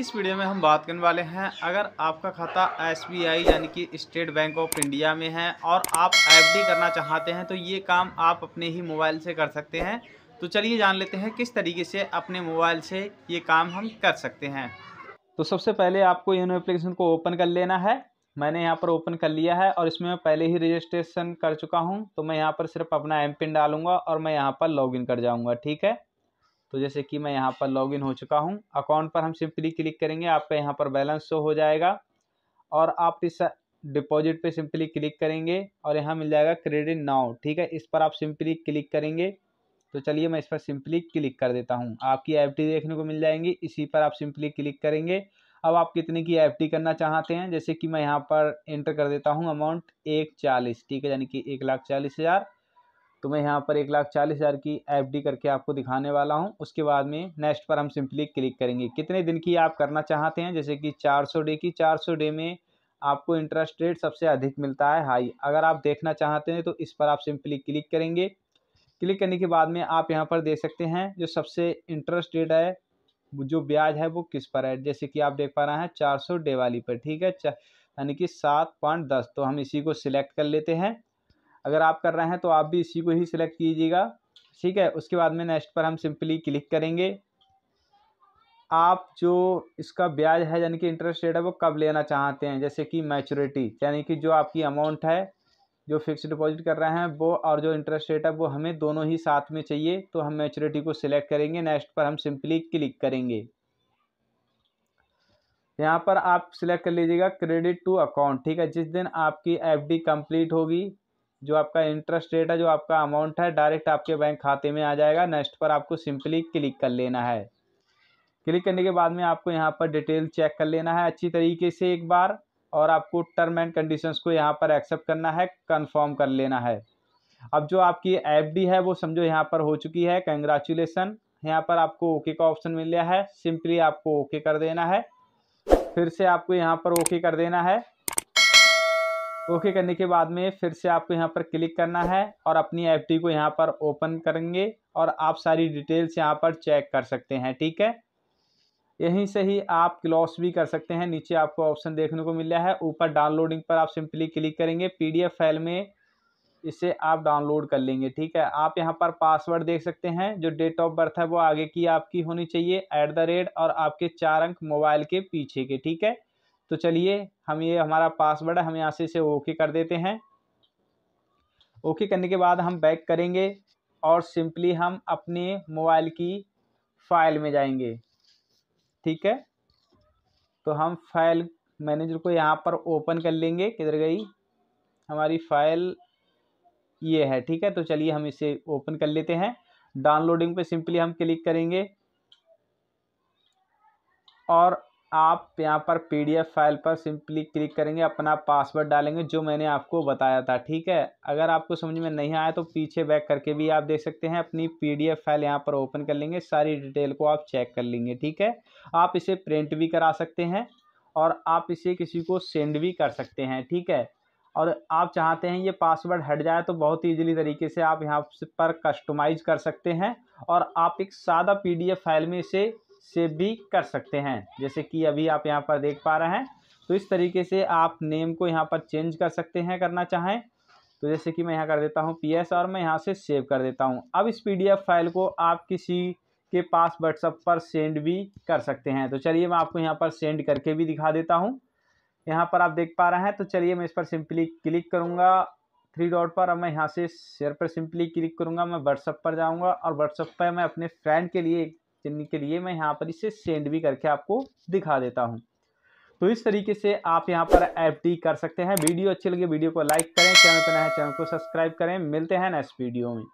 इस वीडियो में हम बात करने वाले हैं अगर आपका खाता एसबीआई यानी कि स्टेट बैंक ऑफ इंडिया में है और आप एफडी करना चाहते हैं तो ये काम आप अपने ही मोबाइल से कर सकते हैं तो चलिए जान लेते हैं किस तरीके से अपने मोबाइल से ये काम हम कर सकते हैं तो सबसे पहले आपको इन एप्लीकेशन को ओपन कर लेना है मैंने यहाँ पर ओपन कर लिया है और इसमें मैं पहले ही रजिस्ट्रेशन कर चुका हूँ तो मैं यहाँ पर सिर्फ अपना एम डालूंगा और मैं यहाँ पर लॉग कर जाऊँगा ठीक है तो जैसे कि मैं यहाँ पर लॉगिन हो चुका हूँ अकाउंट पर हम सिंपली क्लिक करेंगे आपका यहाँ पर बैलेंस शो हो जाएगा और आप इस डिपॉजिट पे सिंपली क्लिक करेंगे और यहाँ मिल जाएगा क्रेडिट नाउ ठीक है इस पर आप सिंपली क्लिक करेंगे तो चलिए मैं इस पर सिंपली क्लिक कर देता हूँ आपकी एफ देखने को मिल जाएंगी इसी पर आप सिंपली क्लिक करेंगे अब आप कितने की एफ करना चाहते हैं जैसे कि मैं यहाँ पर एंटर कर देता हूँ अमाउंट एक चालीस ठीक है यानी कि एक लाख चालीस हज़ार तो मैं यहाँ पर एक लाख चालीस हज़ार की एफ करके आपको दिखाने वाला हूँ उसके बाद में नेक्स्ट पर हम सिंपली क्लिक करेंगे कितने दिन की आप करना चाहते हैं जैसे कि 400 डे की 400 डे में आपको इंटरेस्ट रेट सबसे अधिक मिलता है हाई अगर आप देखना चाहते हैं तो इस पर आप सिंपली क्लिक करेंगे क्लिक करने के बाद में आप यहाँ पर देख सकते हैं जो सबसे इंटरेस्ट रेट है जो ब्याज है वो किस पर है जैसे कि आप देख पा रहे हैं चार सौ डे वाली पर ठीक है यानी कि सात पॉइंट दस तो हम इसी को सिलेक्ट कर लेते हैं अगर आप कर रहे हैं तो आप भी इसी को ही सिलेक्ट कीजिएगा ठीक है उसके बाद में नेक्स्ट पर हम सिंपली क्लिक करेंगे आप जो इसका ब्याज है यानी कि इंटरेस्ट रेट है वो कब लेना चाहते हैं जैसे कि मैच्योरिटी यानी कि जो आपकी अमाउंट है जो फिक्स डिपॉजिट कर रहे हैं वो और जो इंटरेस्ट रेट है वो हमें दोनों ही साथ में चाहिए तो हम मैच्योरिटी को सिलेक्ट करेंगे नेक्स्ट पर हम सिंपली क्लिक करेंगे यहाँ पर आप सिलेक्ट कर लीजिएगा क्रेडिट टू अकाउंट ठीक है जिस दिन आपकी एफडी कंप्लीट होगी जो आपका इंटरेस्ट रेट है जो आपका अमाउंट है डायरेक्ट आपके बैंक खाते में आ जाएगा नेक्स्ट पर आपको सिंपली क्लिक कर लेना है क्लिक करने के बाद में आपको यहाँ पर डिटेल चेक कर लेना है अच्छी तरीके से एक बार और आपको टर्म एंड कंडीशंस को यहाँ पर एक्सेप्ट करना है कंफर्म कर लेना है अब जो आपकी एफ है वो समझो यहाँ पर हो चुकी है कंग्रेचुलेसन यहाँ पर आपको ओके का ऑप्शन मिल गया है सिंपली आपको ओके कर देना है फिर से आपको यहाँ पर ओके कर देना है ओके करने के बाद में फिर से आपको यहाँ पर क्लिक करना है और अपनी एफ को यहाँ पर ओपन करेंगे और आप सारी डिटेल्स यहाँ पर चेक कर सकते हैं ठीक है यहीं से ही आप क्लॉस भी कर सकते हैं नीचे आपको ऑप्शन देखने को मिला है ऊपर डाउनलोडिंग पर आप सिंपली क्लिक करेंगे पीडीएफ फाइल में इसे आप डाउनलोड कर लेंगे ठीक है आप यहाँ पर पासवर्ड देख सकते हैं जो डेट ऑफ बर्थ है वो आगे की आपकी होनी चाहिए एट द रेट और आपके चार अंक मोबाइल के पीछे के ठीक है तो चलिए हम ये हमारा पासवर्ड हम यहाँ से इसे ओके कर देते हैं ओके करने के बाद हम बैक करेंगे और सिंपली हम अपने मोबाइल की फ़ाइल में जाएंगे ठीक है तो हम फाइल मैनेजर को यहाँ पर ओपन कर लेंगे किधर गई हमारी फाइल ये है ठीक है तो चलिए हम इसे ओपन कर लेते हैं डाउनलोडिंग पे सिंपली हम क्लिक करेंगे और आप यहाँ पर पीडीएफ फाइल पर सिंपली क्लिक करेंगे अपना पासवर्ड डालेंगे जो मैंने आपको बताया था ठीक है अगर आपको समझ में नहीं आया तो पीछे बैक करके भी आप देख सकते हैं अपनी पीडीएफ फाइल यहाँ पर ओपन कर लेंगे सारी डिटेल को आप चेक कर लेंगे ठीक है आप इसे प्रिंट भी करा सकते हैं और आप इसे किसी को सेंड भी कर सकते हैं ठीक है और आप चाहते हैं ये पासवर्ड हट जाए तो बहुत ईजिली तरीके से आप यहाँ पर कस्टमाइज़ कर सकते हैं और आप एक सादा पीडीएफ फाइल में इसे से भी कर सकते हैं जैसे कि अभी आप यहाँ पर देख पा रहे हैं तो इस तरीके से आप नेम को यहाँ पर चेंज कर सकते हैं करना चाहें तो जैसे कि मैं यहाँ कर देता हूँ पी एस और मैं यहाँ से सेव कर देता हूँ अब इस पी डी एफ फाइल को आप किसी के पास व्हाट्सअप पर सेंड भी कर सकते हैं तो चलिए मैं आपको यहाँ पर सेंड करके भी दिखा देता हूँ यहाँ पर आप देख पा रहे हैं तो चलिए मैं इस पर सिंपली क्लिक करूँगा थ्री डॉट पर अब मैं यहाँ से शेयर पर सिंपली क्लिक करूँगा मैं व्हाट्सअप पर जाऊँगा और व्हाट्सअप पर मैं अपने फ्रेंड के लिए एक जिनके लिए मैं यहाँ पर इसे सेंड भी करके आपको दिखा देता हूँ तो इस तरीके से आप यहाँ पर एफ कर सकते हैं वीडियो अच्छी लगे वीडियो को लाइक करें चैनल पर नए चैनल को सब्सक्राइब करें मिलते हैं नेक्स्ट वीडियो में